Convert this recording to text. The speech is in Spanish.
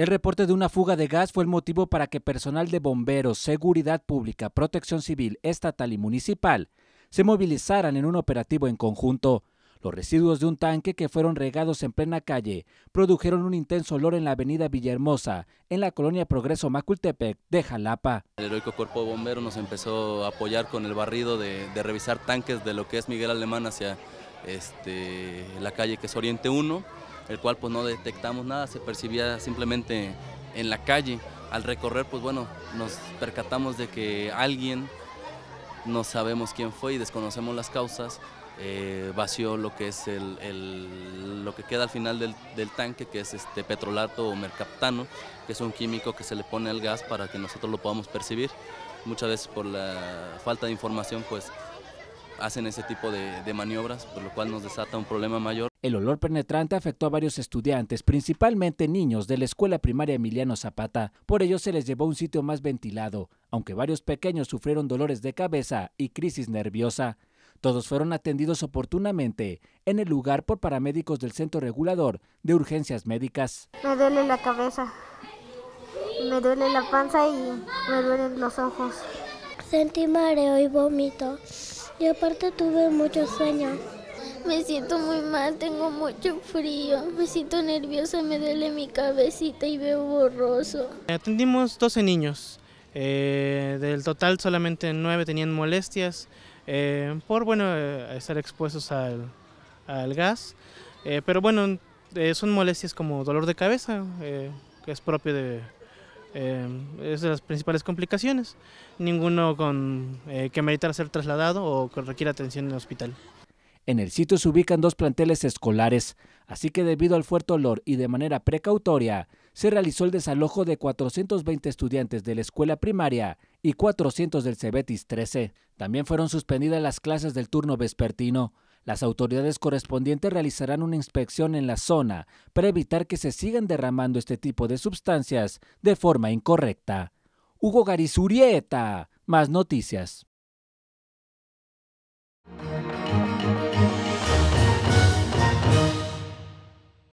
El reporte de una fuga de gas fue el motivo para que personal de bomberos, seguridad pública, protección civil, estatal y municipal se movilizaran en un operativo en conjunto. Los residuos de un tanque que fueron regados en plena calle produjeron un intenso olor en la avenida Villahermosa, en la colonia Progreso Macultepec de Jalapa. El heroico cuerpo de bomberos nos empezó a apoyar con el barrido de, revisar tanques de lo que es Miguel Alemán hacia este, la calle que es Oriente 1 el cual pues no detectamos nada, se percibía simplemente en la calle. Al recorrer, pues bueno, nos percatamos de que alguien, no sabemos quién fue y desconocemos las causas, eh, vació lo que es lo que queda al final del, tanque, que es este petrolato o mercaptano, que es un químico que se le pone al gas para que nosotros lo podamos percibir. Muchas veces por la falta de información, pues hacen ese tipo de maniobras, por lo cual nos desata un problema mayor. El olor penetrante afectó a varios estudiantes, principalmente niños de la escuela primaria Emiliano Zapata. Por ello se les llevó a un sitio más ventilado, aunque varios pequeños sufrieron dolores de cabeza y crisis nerviosa. Todos fueron atendidos oportunamente en el lugar por paramédicos del Centro Regulador de Urgencias Médicas. Me duele la cabeza, me duele la panza y me duelen los ojos. Sentí mareo y vómito y aparte tuve mucho sueño. Me siento muy mal, tengo mucho frío, me siento nerviosa, me duele mi cabecita y veo borroso. Eh, atendimos 12 niños, eh, del total solamente 9 tenían molestias eh, por bueno estar expuestos al, gas, pero bueno, son molestias como dolor de cabeza, que es propio de, de las principales complicaciones, ninguno con, eh, que meritara ser trasladado o que requiera atención en el hospital. En el sitio se ubican dos planteles escolares, así que debido al fuerte olor y de manera precautoria, se realizó el desalojo de 420 estudiantes de la escuela primaria y 400 del Cebetis 13. También fueron suspendidas las clases del turno vespertino. Las autoridades correspondientes realizarán una inspección en la zona para evitar que se sigan derramando este tipo de sustancias de forma incorrecta. Hugo Garizurieta, más noticias.